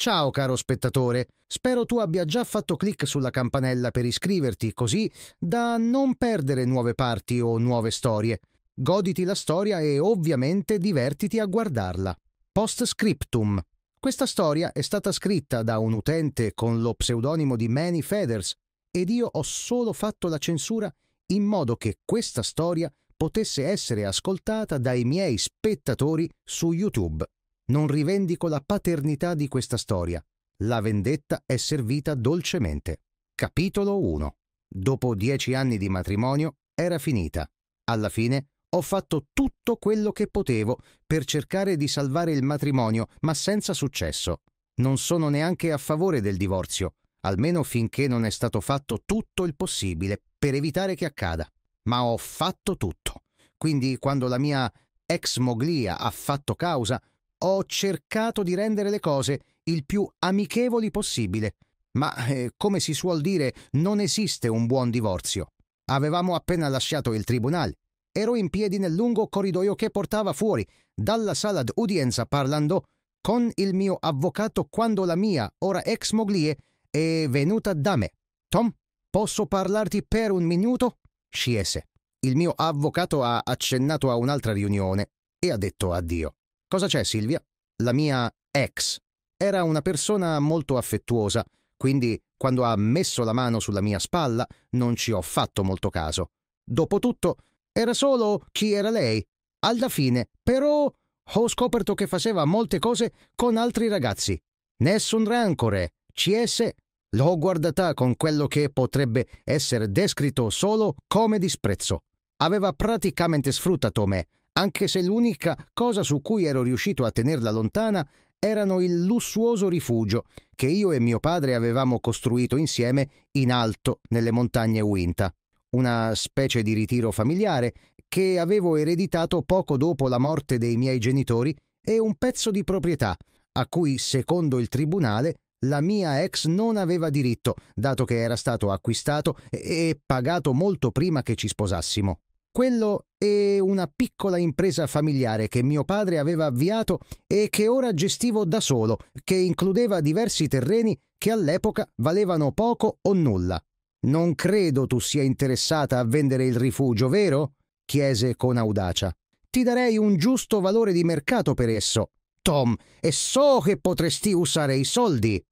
Ciao caro spettatore, spero tu abbia già fatto clic sulla campanella per iscriverti così da non perdere nuove parti o nuove storie. Goditi la storia e ovviamente divertiti a guardarla. Post scriptum. Questa storia è stata scritta da un utente con lo pseudonimo di Manny Feathers ed io ho solo fatto la censura in modo che questa storia potesse essere ascoltata dai miei spettatori su YouTube. Non rivendico la paternità di questa storia. La vendetta è servita dolcemente. Capitolo 1. Dopo dieci anni di matrimonio era finita. Alla fine ho fatto tutto quello che potevo per cercare di salvare il matrimonio, ma senza successo. Non sono neanche a favore del divorzio, almeno finché non è stato fatto tutto il possibile per evitare che accada. Ma ho fatto tutto. Quindi quando la mia ex moglia ha fatto causa, ho cercato di rendere le cose il più amichevoli possibile, ma eh, come si suol dire non esiste un buon divorzio. Avevamo appena lasciato il tribunale. Ero in piedi nel lungo corridoio che portava fuori dalla sala d'udienza parlando con il mio avvocato quando la mia, ora ex moglie, è venuta da me. Tom, posso parlarti per un minuto? Scese. Il mio avvocato ha accennato a un'altra riunione e ha detto addio. Cosa c'è Silvia? La mia ex era una persona molto affettuosa, quindi quando ha messo la mano sulla mia spalla non ci ho fatto molto caso. Dopotutto, era solo chi era lei. Alla fine, però, ho scoperto che faceva molte cose con altri ragazzi. Nessun rancore. CS l'ho guardata con quello che potrebbe essere descritto solo come disprezzo. Aveva praticamente sfruttato me, anche se l'unica cosa su cui ero riuscito a tenerla lontana erano il lussuoso rifugio che io e mio padre avevamo costruito insieme in alto nelle montagne Winta, una specie di ritiro familiare che avevo ereditato poco dopo la morte dei miei genitori e un pezzo di proprietà a cui, secondo il tribunale, la mia ex non aveva diritto, dato che era stato acquistato e pagato molto prima che ci sposassimo. Quello è una piccola impresa familiare che mio padre aveva avviato e che ora gestivo da solo, che includeva diversi terreni che all'epoca valevano poco o nulla. Non credo tu sia interessata a vendere il rifugio, vero? chiese con audacia. Ti darei un giusto valore di mercato per esso. Tom, e so che potresti usare i soldi.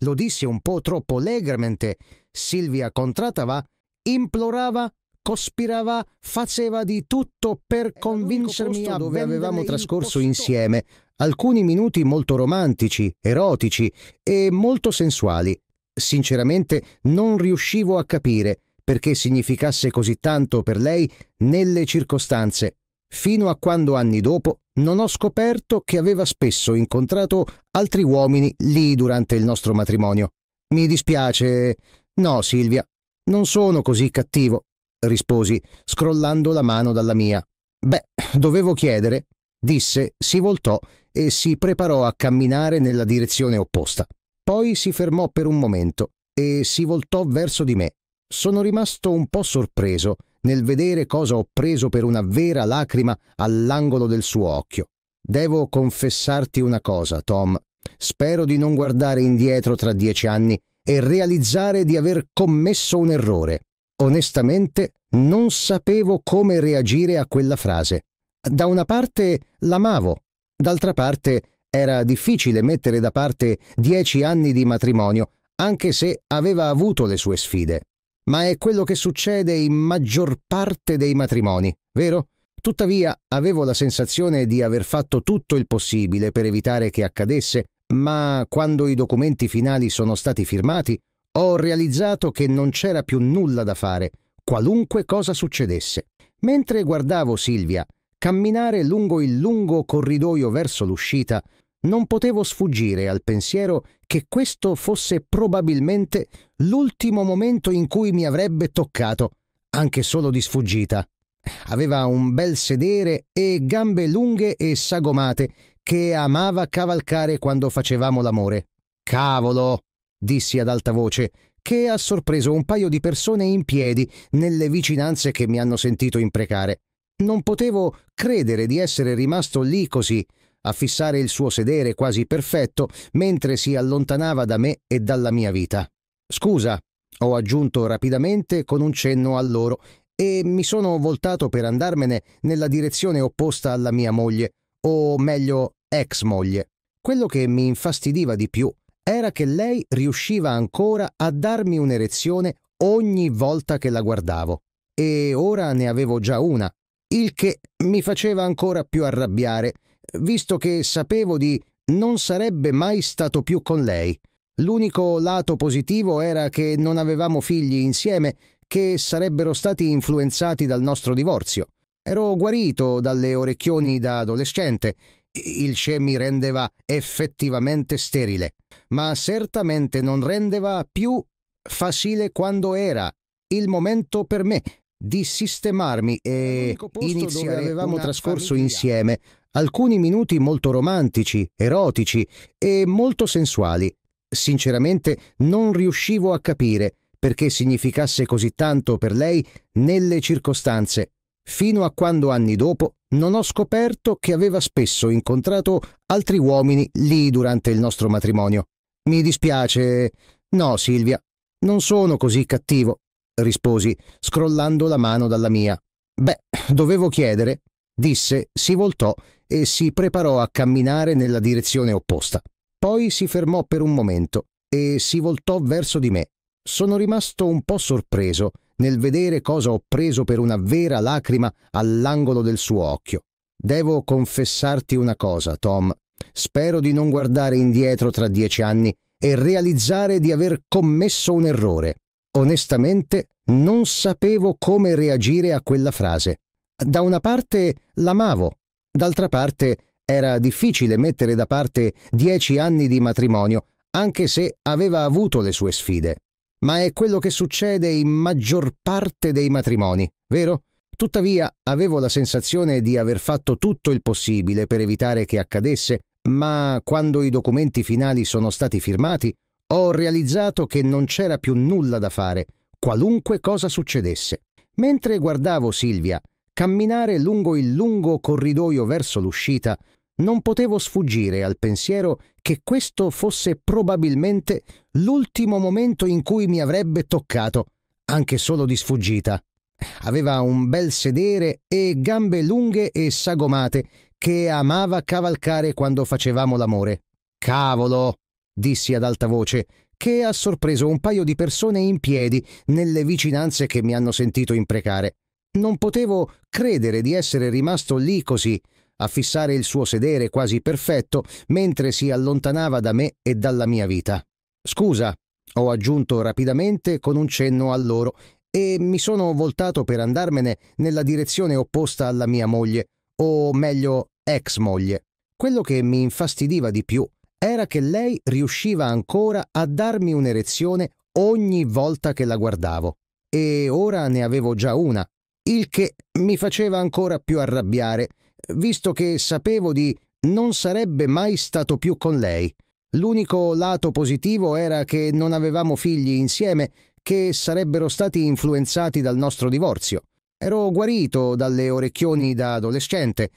Lo disse un po' troppo allegramente. Silvia Contratava implorava cospirava, faceva di tutto per convincermi a dove avevamo trascorso insieme alcuni minuti molto romantici, erotici e molto sensuali. Sinceramente non riuscivo a capire perché significasse così tanto per lei nelle circostanze, fino a quando anni dopo non ho scoperto che aveva spesso incontrato altri uomini lì durante il nostro matrimonio. Mi dispiace. No, Silvia, non sono così cattivo risposi, scrollando la mano dalla mia. Beh, dovevo chiedere, disse, si voltò e si preparò a camminare nella direzione opposta. Poi si fermò per un momento e si voltò verso di me. Sono rimasto un po' sorpreso nel vedere cosa ho preso per una vera lacrima all'angolo del suo occhio. Devo confessarti una cosa, Tom. Spero di non guardare indietro tra dieci anni e realizzare di aver commesso un errore. Onestamente, non sapevo come reagire a quella frase. Da una parte l'amavo, d'altra parte era difficile mettere da parte dieci anni di matrimonio, anche se aveva avuto le sue sfide. Ma è quello che succede in maggior parte dei matrimoni, vero? Tuttavia avevo la sensazione di aver fatto tutto il possibile per evitare che accadesse, ma quando i documenti finali sono stati firmati ho realizzato che non c'era più nulla da fare, qualunque cosa succedesse. Mentre guardavo Silvia camminare lungo il lungo corridoio verso l'uscita, non potevo sfuggire al pensiero che questo fosse probabilmente l'ultimo momento in cui mi avrebbe toccato, anche solo di sfuggita. Aveva un bel sedere e gambe lunghe e sagomate che amava cavalcare quando facevamo l'amore. Cavolo! dissi ad alta voce, che ha sorpreso un paio di persone in piedi nelle vicinanze che mi hanno sentito imprecare. Non potevo credere di essere rimasto lì così, a fissare il suo sedere quasi perfetto mentre si allontanava da me e dalla mia vita. Scusa, ho aggiunto rapidamente con un cenno a loro e mi sono voltato per andarmene nella direzione opposta alla mia moglie, o meglio ex moglie. Quello che mi infastidiva di più era che lei riusciva ancora a darmi un'erezione ogni volta che la guardavo, e ora ne avevo già una, il che mi faceva ancora più arrabbiare, visto che sapevo di non sarebbe mai stato più con lei. L'unico lato positivo era che non avevamo figli insieme che sarebbero stati influenzati dal nostro divorzio. Ero guarito dalle orecchioni da adolescente il mi rendeva effettivamente sterile, ma certamente non rendeva più facile quando era il momento per me di sistemarmi e iniziare. Avevamo trascorso famiglia. insieme alcuni minuti molto romantici, erotici e molto sensuali. Sinceramente non riuscivo a capire perché significasse così tanto per lei nelle circostanze fino a quando anni dopo non ho scoperto che aveva spesso incontrato altri uomini lì durante il nostro matrimonio. Mi dispiace. No, Silvia, non sono così cattivo, risposi, scrollando la mano dalla mia. Beh, dovevo chiedere, disse, si voltò e si preparò a camminare nella direzione opposta. Poi si fermò per un momento e si voltò verso di me. Sono rimasto un po' sorpreso nel vedere cosa ho preso per una vera lacrima all'angolo del suo occhio. Devo confessarti una cosa, Tom. Spero di non guardare indietro tra dieci anni e realizzare di aver commesso un errore. Onestamente, non sapevo come reagire a quella frase. Da una parte l'amavo, d'altra parte era difficile mettere da parte dieci anni di matrimonio, anche se aveva avuto le sue sfide ma è quello che succede in maggior parte dei matrimoni, vero? Tuttavia avevo la sensazione di aver fatto tutto il possibile per evitare che accadesse, ma quando i documenti finali sono stati firmati, ho realizzato che non c'era più nulla da fare, qualunque cosa succedesse. Mentre guardavo Silvia camminare lungo il lungo corridoio verso l'uscita, non potevo sfuggire al pensiero che questo fosse probabilmente l'ultimo momento in cui mi avrebbe toccato, anche solo di sfuggita. Aveva un bel sedere e gambe lunghe e sagomate che amava cavalcare quando facevamo l'amore. Cavolo! dissi ad alta voce, che ha sorpreso un paio di persone in piedi nelle vicinanze che mi hanno sentito imprecare. Non potevo credere di essere rimasto lì così, a fissare il suo sedere quasi perfetto mentre si allontanava da me e dalla mia vita. Scusa, ho aggiunto rapidamente con un cenno a loro e mi sono voltato per andarmene nella direzione opposta alla mia moglie, o meglio ex moglie. Quello che mi infastidiva di più era che lei riusciva ancora a darmi un'erezione ogni volta che la guardavo. E ora ne avevo già una, il che mi faceva ancora più arrabbiare visto che sapevo di non sarebbe mai stato più con lei. L'unico lato positivo era che non avevamo figli insieme che sarebbero stati influenzati dal nostro divorzio. Ero guarito dalle orecchioni da adolescente,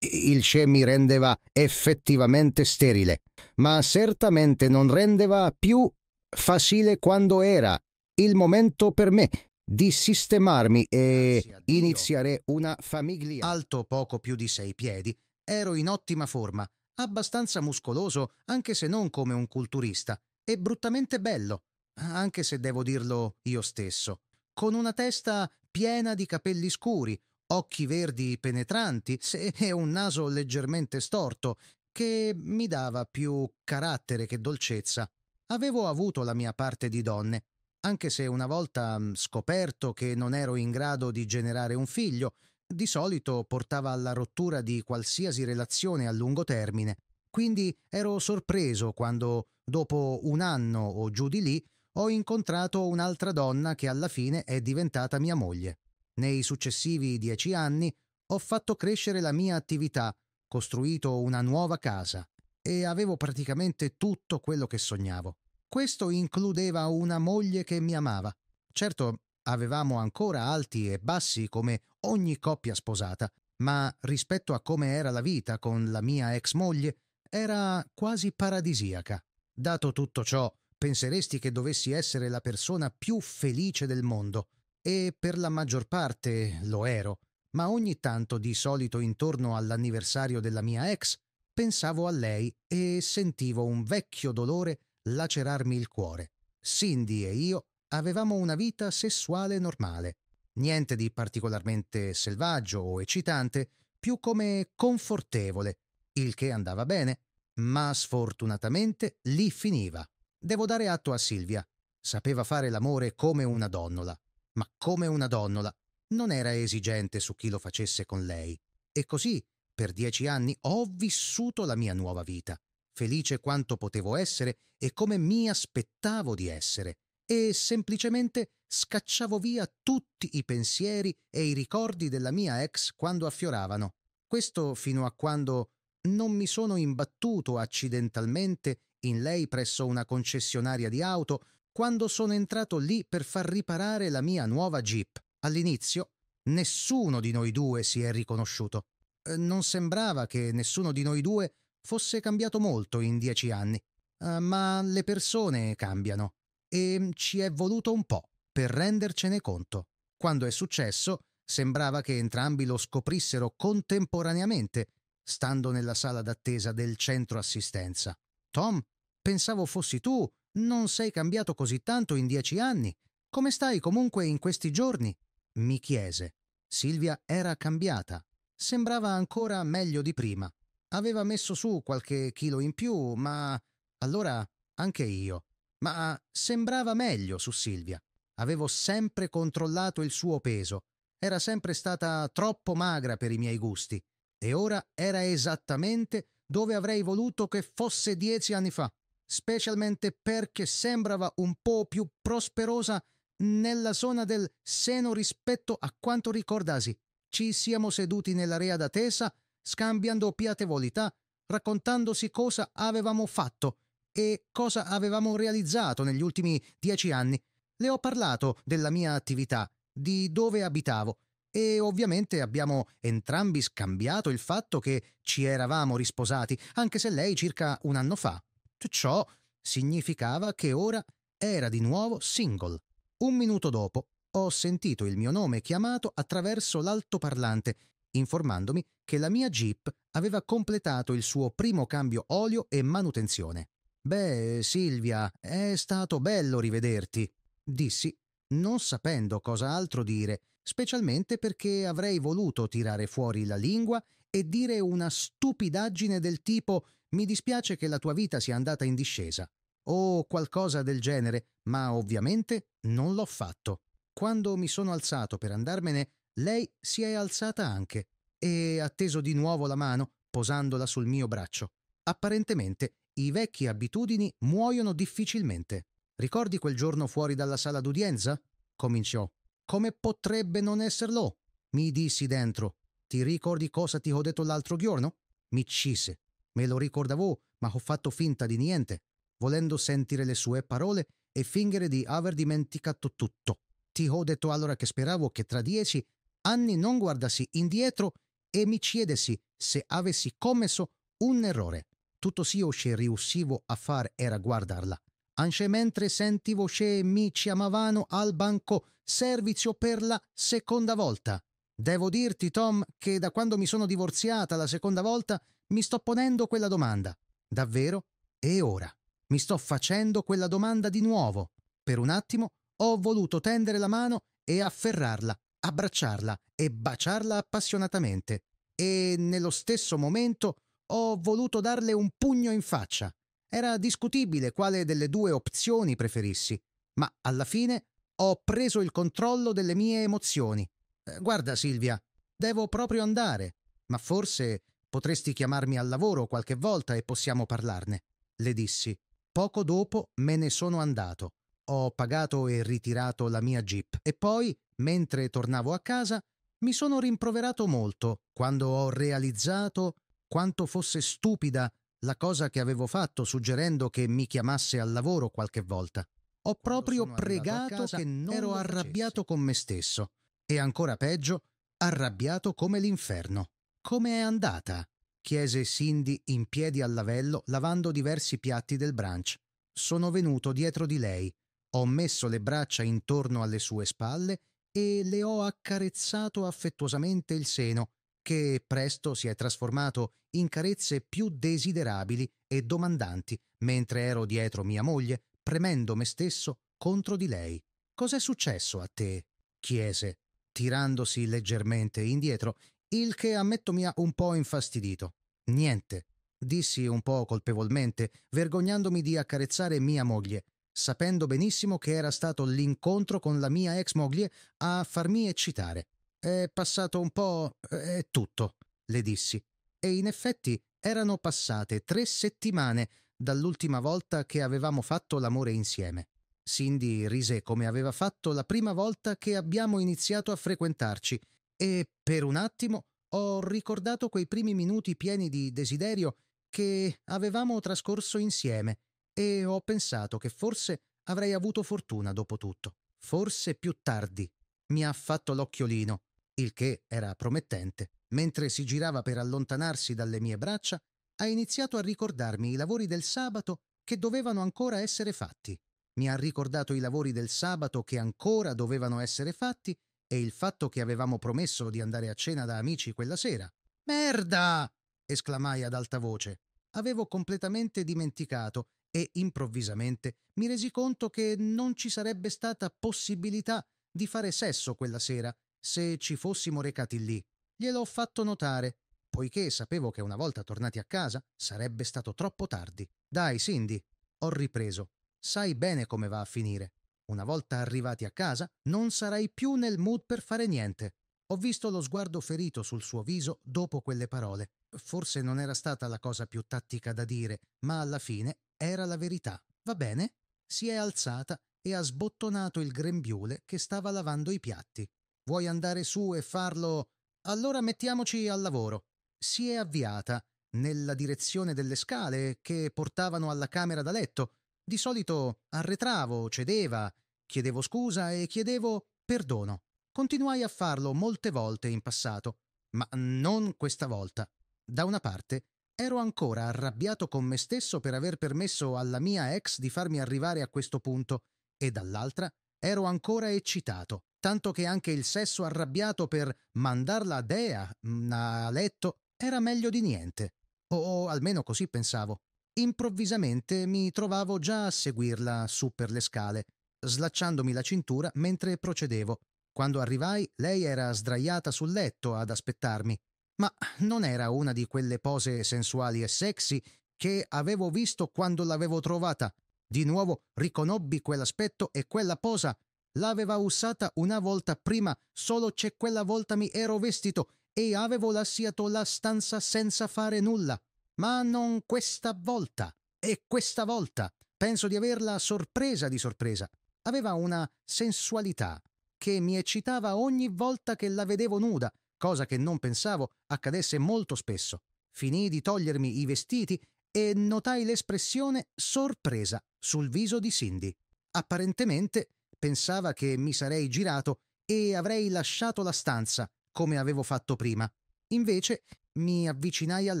il CE mi rendeva effettivamente sterile, ma certamente non rendeva più facile quando era il momento per me di sistemarmi e iniziare una famiglia. Alto poco più di sei piedi, ero in ottima forma, abbastanza muscoloso anche se non come un culturista, e bruttamente bello, anche se devo dirlo io stesso, con una testa piena di capelli scuri, occhi verdi penetranti e un naso leggermente storto, che mi dava più carattere che dolcezza. Avevo avuto la mia parte di donne anche se una volta scoperto che non ero in grado di generare un figlio, di solito portava alla rottura di qualsiasi relazione a lungo termine. Quindi ero sorpreso quando, dopo un anno o giù di lì, ho incontrato un'altra donna che alla fine è diventata mia moglie. Nei successivi dieci anni ho fatto crescere la mia attività, costruito una nuova casa e avevo praticamente tutto quello che sognavo. Questo includeva una moglie che mi amava. Certo, avevamo ancora alti e bassi come ogni coppia sposata, ma rispetto a come era la vita con la mia ex moglie, era quasi paradisiaca. Dato tutto ciò, penseresti che dovessi essere la persona più felice del mondo, e per la maggior parte lo ero, ma ogni tanto di solito intorno all'anniversario della mia ex pensavo a lei e sentivo un vecchio dolore lacerarmi il cuore. Cindy e io avevamo una vita sessuale normale, niente di particolarmente selvaggio o eccitante, più come confortevole, il che andava bene, ma sfortunatamente lì finiva. Devo dare atto a Silvia. Sapeva fare l'amore come una donnola, ma come una donnola non era esigente su chi lo facesse con lei. E così, per dieci anni, ho vissuto la mia nuova vita felice quanto potevo essere e come mi aspettavo di essere, e semplicemente scacciavo via tutti i pensieri e i ricordi della mia ex quando affioravano. Questo fino a quando non mi sono imbattuto accidentalmente in lei presso una concessionaria di auto quando sono entrato lì per far riparare la mia nuova Jeep. All'inizio nessuno di noi due si è riconosciuto. Eh, non sembrava che nessuno di noi due fosse cambiato molto in dieci anni, uh, ma le persone cambiano e ci è voluto un po' per rendercene conto. Quando è successo, sembrava che entrambi lo scoprissero contemporaneamente, stando nella sala d'attesa del centro assistenza. Tom, pensavo fossi tu, non sei cambiato così tanto in dieci anni. Come stai comunque in questi giorni? mi chiese. Silvia era cambiata, sembrava ancora meglio di prima. Aveva messo su qualche chilo in più, ma allora anche io. Ma sembrava meglio su Silvia. Avevo sempre controllato il suo peso. Era sempre stata troppo magra per i miei gusti. E ora era esattamente dove avrei voluto che fosse dieci anni fa, specialmente perché sembrava un po' più prosperosa nella zona del seno rispetto a quanto ricordasi. Ci siamo seduti nell'area d'attesa scambiando piatevolità, raccontandosi cosa avevamo fatto e cosa avevamo realizzato negli ultimi dieci anni. Le ho parlato della mia attività, di dove abitavo e ovviamente abbiamo entrambi scambiato il fatto che ci eravamo risposati, anche se lei circa un anno fa. Ciò significava che ora era di nuovo single. Un minuto dopo ho sentito il mio nome chiamato attraverso l'altoparlante informandomi che la mia Jeep aveva completato il suo primo cambio olio e manutenzione. Beh, Silvia, è stato bello rivederti, dissi, non sapendo cosa altro dire, specialmente perché avrei voluto tirare fuori la lingua e dire una stupidaggine del tipo mi dispiace che la tua vita sia andata in discesa o qualcosa del genere, ma ovviamente non l'ho fatto. Quando mi sono alzato per andarmene, lei si è alzata anche e ha teso di nuovo la mano, posandola sul mio braccio. Apparentemente i vecchi abitudini muoiono difficilmente. Ricordi quel giorno fuori dalla sala d'udienza? cominciò. Come potrebbe non esserlo? mi dissi dentro. Ti ricordi cosa ti ho detto l'altro giorno? Mi cisse. Me lo ricordavo, ma ho fatto finta di niente, volendo sentire le sue parole e fingere di aver dimenticato tutto. Ti ho detto allora che speravo che tra dieci anni non guardassi indietro e mi chiedessi se avessi commesso un errore. Tutto ciò che riuscivo a fare era guardarla. Anche mentre sentivo che mi chiamavano al banco servizio per la seconda volta. Devo dirti, Tom, che da quando mi sono divorziata la seconda volta mi sto ponendo quella domanda. Davvero? E ora? Mi sto facendo quella domanda di nuovo. Per un attimo ho voluto tendere la mano e afferrarla abbracciarla e baciarla appassionatamente e nello stesso momento ho voluto darle un pugno in faccia. Era discutibile quale delle due opzioni preferissi, ma alla fine ho preso il controllo delle mie emozioni. Eh, guarda Silvia, devo proprio andare, ma forse potresti chiamarmi al lavoro qualche volta e possiamo parlarne, le dissi. Poco dopo me ne sono andato. Ho pagato e ritirato la mia jeep e poi mentre tornavo a casa, mi sono rimproverato molto quando ho realizzato quanto fosse stupida la cosa che avevo fatto suggerendo che mi chiamasse al lavoro qualche volta. Ho proprio pregato che non ero arrabbiato con me stesso e ancora peggio, arrabbiato come l'inferno. Come è andata? chiese Cindy in piedi al lavello lavando diversi piatti del branch. Sono venuto dietro di lei, ho messo le braccia intorno alle sue spalle e le ho accarezzato affettuosamente il seno, che presto si è trasformato in carezze più desiderabili e domandanti, mentre ero dietro mia moglie, premendo me stesso contro di lei. Cos'è successo a te? chiese, tirandosi leggermente indietro, il che ammetto mi ha un po' infastidito. Niente, dissi un po' colpevolmente, vergognandomi di accarezzare mia moglie, sapendo benissimo che era stato l'incontro con la mia ex moglie a farmi eccitare. È passato un po'... è tutto, le dissi. E in effetti erano passate tre settimane dall'ultima volta che avevamo fatto l'amore insieme. Cindy rise come aveva fatto la prima volta che abbiamo iniziato a frequentarci e per un attimo ho ricordato quei primi minuti pieni di desiderio che avevamo trascorso insieme e ho pensato che forse avrei avuto fortuna dopo tutto, forse più tardi. Mi ha fatto l'occhiolino, il che era promettente. Mentre si girava per allontanarsi dalle mie braccia, ha iniziato a ricordarmi i lavori del sabato che dovevano ancora essere fatti. Mi ha ricordato i lavori del sabato che ancora dovevano essere fatti e il fatto che avevamo promesso di andare a cena da amici quella sera. Merda! esclamai ad alta voce. Avevo completamente dimenticato e improvvisamente mi resi conto che non ci sarebbe stata possibilità di fare sesso quella sera se ci fossimo recati lì. Gliel'ho fatto notare, poiché sapevo che una volta tornati a casa sarebbe stato troppo tardi. Dai, Cindy, ho ripreso. Sai bene come va a finire. Una volta arrivati a casa non sarai più nel mood per fare niente. Ho visto lo sguardo ferito sul suo viso dopo quelle parole Forse non era stata la cosa più tattica da dire, ma alla fine era la verità. Va bene? Si è alzata e ha sbottonato il grembiule che stava lavando i piatti. Vuoi andare su e farlo? Allora mettiamoci al lavoro. Si è avviata nella direzione delle scale che portavano alla camera da letto. Di solito arretravo, cedeva, chiedevo scusa e chiedevo perdono. Continuai a farlo molte volte in passato, ma non questa volta. Da una parte, ero ancora arrabbiato con me stesso per aver permesso alla mia ex di farmi arrivare a questo punto, e dall'altra, ero ancora eccitato, tanto che anche il sesso arrabbiato per mandarla a Dea mm, a letto era meglio di niente. O almeno così pensavo. Improvvisamente mi trovavo già a seguirla su per le scale, slacciandomi la cintura mentre procedevo. Quando arrivai, lei era sdraiata sul letto ad aspettarmi, ma non era una di quelle pose sensuali e sexy che avevo visto quando l'avevo trovata. Di nuovo riconobbi quell'aspetto e quella posa. L'aveva usata una volta prima, solo che quella volta mi ero vestito e avevo lasciato la stanza senza fare nulla. Ma non questa volta. E questa volta penso di averla sorpresa di sorpresa. Aveva una sensualità che mi eccitava ogni volta che la vedevo nuda cosa che non pensavo accadesse molto spesso. Finì di togliermi i vestiti e notai l'espressione sorpresa sul viso di Cindy. Apparentemente pensava che mi sarei girato e avrei lasciato la stanza, come avevo fatto prima. Invece mi avvicinai al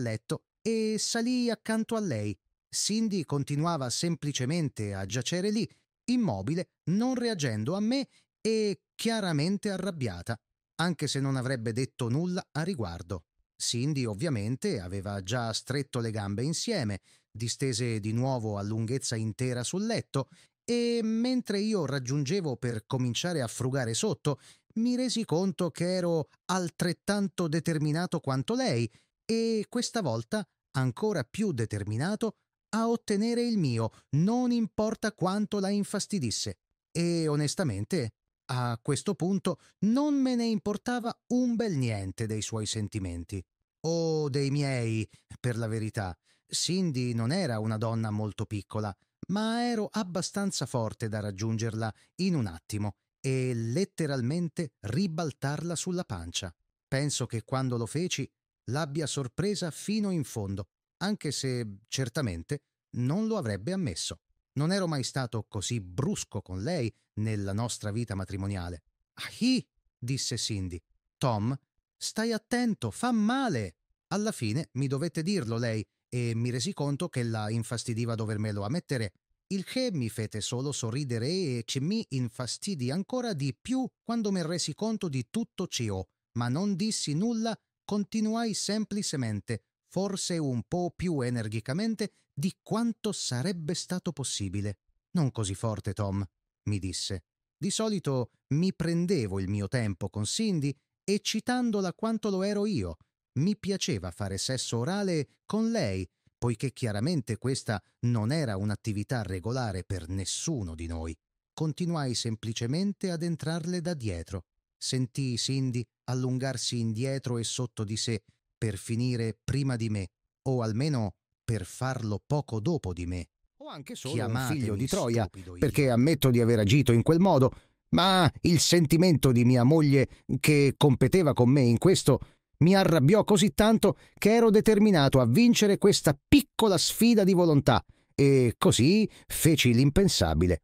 letto e salii accanto a lei. Cindy continuava semplicemente a giacere lì, immobile, non reagendo a me e chiaramente arrabbiata anche se non avrebbe detto nulla a riguardo. Cindy ovviamente aveva già stretto le gambe insieme, distese di nuovo a lunghezza intera sul letto e mentre io raggiungevo per cominciare a frugare sotto, mi resi conto che ero altrettanto determinato quanto lei e questa volta ancora più determinato a ottenere il mio, non importa quanto la infastidisse. E onestamente a questo punto non me ne importava un bel niente dei suoi sentimenti. O dei miei, per la verità. Cindy non era una donna molto piccola, ma ero abbastanza forte da raggiungerla in un attimo e letteralmente ribaltarla sulla pancia. Penso che quando lo feci l'abbia sorpresa fino in fondo, anche se certamente non lo avrebbe ammesso. Non ero mai stato così brusco con lei nella nostra vita matrimoniale. Ahi, disse Cindy. Tom, stai attento, fa male. Alla fine mi dovette dirlo lei e mi resi conto che la infastidiva dovermelo ammettere, il che mi fece solo sorridere e ci mi infastidì ancora di più quando mi resi conto di tutto ciò, ma non dissi nulla, continuai semplicemente, forse un po' più energicamente di quanto sarebbe stato possibile. Non così forte, Tom, mi disse. Di solito mi prendevo il mio tempo con Cindy eccitandola quanto lo ero io. Mi piaceva fare sesso orale con lei, poiché chiaramente questa non era un'attività regolare per nessuno di noi. Continuai semplicemente ad entrarle da dietro. Sentii Cindy allungarsi indietro e sotto di sé per finire prima di me, o almeno per farlo poco dopo di me. O anche solo Chiamatemi un figlio di Troia, perché ammetto di aver agito in quel modo, ma il sentimento di mia moglie, che competeva con me in questo, mi arrabbiò così tanto che ero determinato a vincere questa piccola sfida di volontà, e così feci l'impensabile.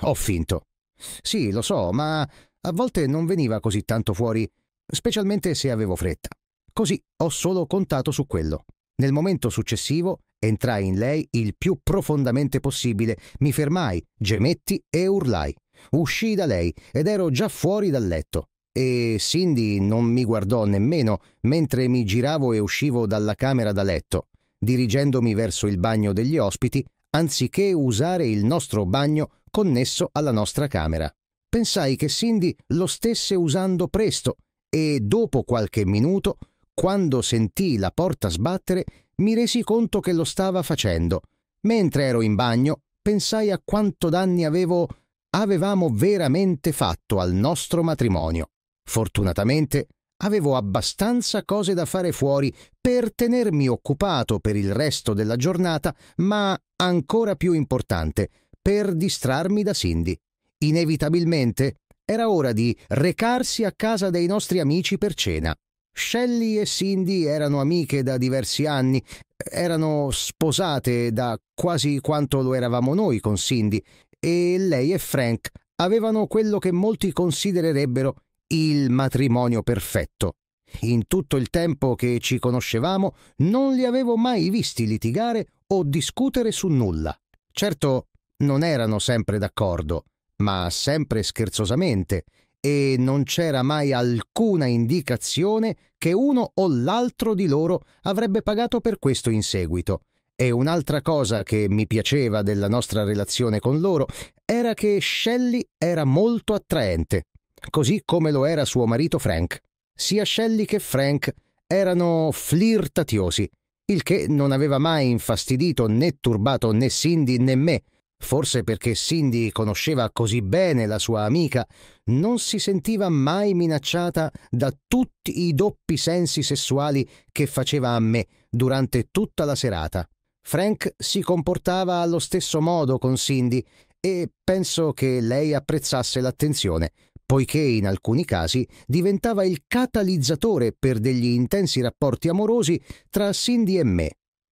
Ho finto. Sì, lo so, ma a volte non veniva così tanto fuori, specialmente se avevo fretta. Così ho solo contato su quello. Nel momento successivo Entrai in lei il più profondamente possibile, mi fermai, gemetti e urlai. Uscii da lei ed ero già fuori dal letto. E Cindy non mi guardò nemmeno mentre mi giravo e uscivo dalla camera da letto, dirigendomi verso il bagno degli ospiti, anziché usare il nostro bagno connesso alla nostra camera. Pensai che Cindy lo stesse usando presto e dopo qualche minuto, quando sentii la porta sbattere, mi resi conto che lo stava facendo. Mentre ero in bagno, pensai a quanto danni avevo avevamo veramente fatto al nostro matrimonio. Fortunatamente avevo abbastanza cose da fare fuori per tenermi occupato per il resto della giornata, ma ancora più importante, per distrarmi da Cindy. Inevitabilmente era ora di recarsi a casa dei nostri amici per cena. Shelley e Cindy erano amiche da diversi anni, erano sposate da quasi quanto lo eravamo noi con Cindy, e lei e Frank avevano quello che molti considererebbero il matrimonio perfetto. In tutto il tempo che ci conoscevamo non li avevo mai visti litigare o discutere su nulla. Certo, non erano sempre d'accordo, ma sempre scherzosamente, e non c'era mai alcuna indicazione che uno o l'altro di loro avrebbe pagato per questo in seguito. E un'altra cosa che mi piaceva della nostra relazione con loro era che Shelley era molto attraente, così come lo era suo marito Frank. Sia Shelley che Frank erano flirtatiosi, il che non aveva mai infastidito né turbato né Cindy né me, Forse perché Cindy conosceva così bene la sua amica, non si sentiva mai minacciata da tutti i doppi sensi sessuali che faceva a me durante tutta la serata. Frank si comportava allo stesso modo con Cindy e penso che lei apprezzasse l'attenzione, poiché in alcuni casi diventava il catalizzatore per degli intensi rapporti amorosi tra Cindy e me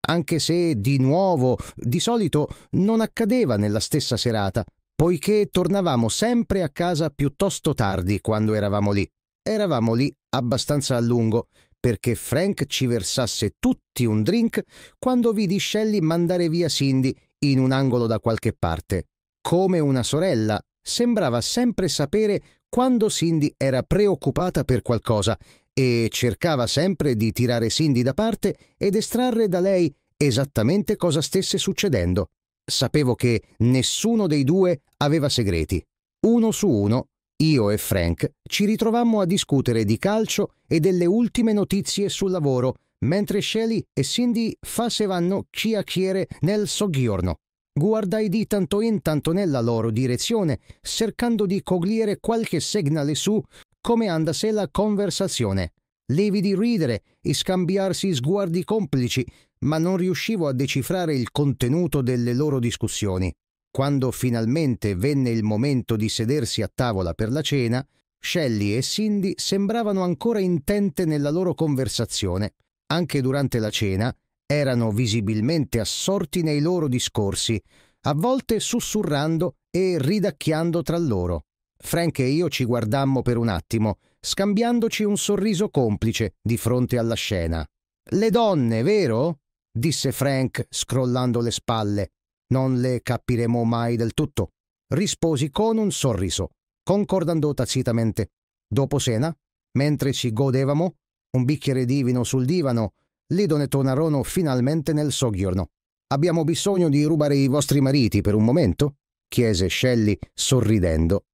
anche se, di nuovo, di solito non accadeva nella stessa serata, poiché tornavamo sempre a casa piuttosto tardi quando eravamo lì. Eravamo lì abbastanza a lungo, perché Frank ci versasse tutti un drink quando vidi Shelley mandare via Cindy in un angolo da qualche parte. Come una sorella, sembrava sempre sapere quando Cindy era preoccupata per qualcosa e cercava sempre di tirare Cindy da parte ed estrarre da lei esattamente cosa stesse succedendo. Sapevo che nessuno dei due aveva segreti. Uno su uno, io e Frank ci ritrovammo a discutere di calcio e delle ultime notizie sul lavoro, mentre Shelley e Cindy facevano chiacchiere nel soggiorno. Guardai di tanto in tanto nella loro direzione, cercando di cogliere qualche segnale su come andasse la conversazione. Levi di ridere e scambiarsi sguardi complici, ma non riuscivo a decifrare il contenuto delle loro discussioni. Quando finalmente venne il momento di sedersi a tavola per la cena, Shelley e Cindy sembravano ancora intente nella loro conversazione. Anche durante la cena erano visibilmente assorti nei loro discorsi, a volte sussurrando e ridacchiando tra loro. Frank e io ci guardammo per un attimo, scambiandoci un sorriso complice di fronte alla scena. Le donne, vero? disse Frank, scrollando le spalle. Non le capiremo mai del tutto. Risposi con un sorriso, concordando tacitamente. Dopo cena, mentre ci godevamo, un bicchiere di vino sul divano, Lidon e Tonarono finalmente nel soggiorno. Abbiamo bisogno di rubare i vostri mariti per un momento? chiese Shelley sorridendo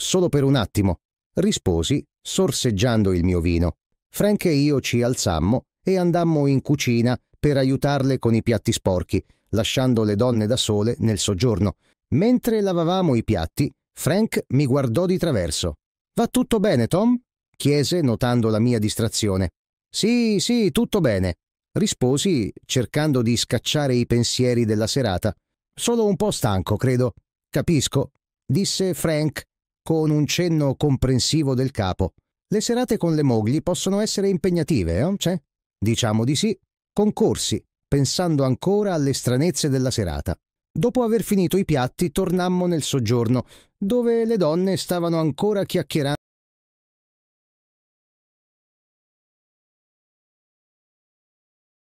Solo per un attimo, risposi, sorseggiando il mio vino. Frank e io ci alzammo e andammo in cucina per aiutarle con i piatti sporchi, lasciando le donne da sole nel soggiorno. Mentre lavavamo i piatti, Frank mi guardò di traverso. Va tutto bene, Tom? chiese, notando la mia distrazione. Sì, sì, tutto bene, risposi, cercando di scacciare i pensieri della serata. Solo un po' stanco, credo. Capisco, disse Frank con un cenno comprensivo del capo. Le serate con le mogli possono essere impegnative, eh? C'è? Cioè? Diciamo di sì. Concorsi, pensando ancora alle stranezze della serata. Dopo aver finito i piatti tornammo nel soggiorno, dove le donne stavano ancora chiacchierando.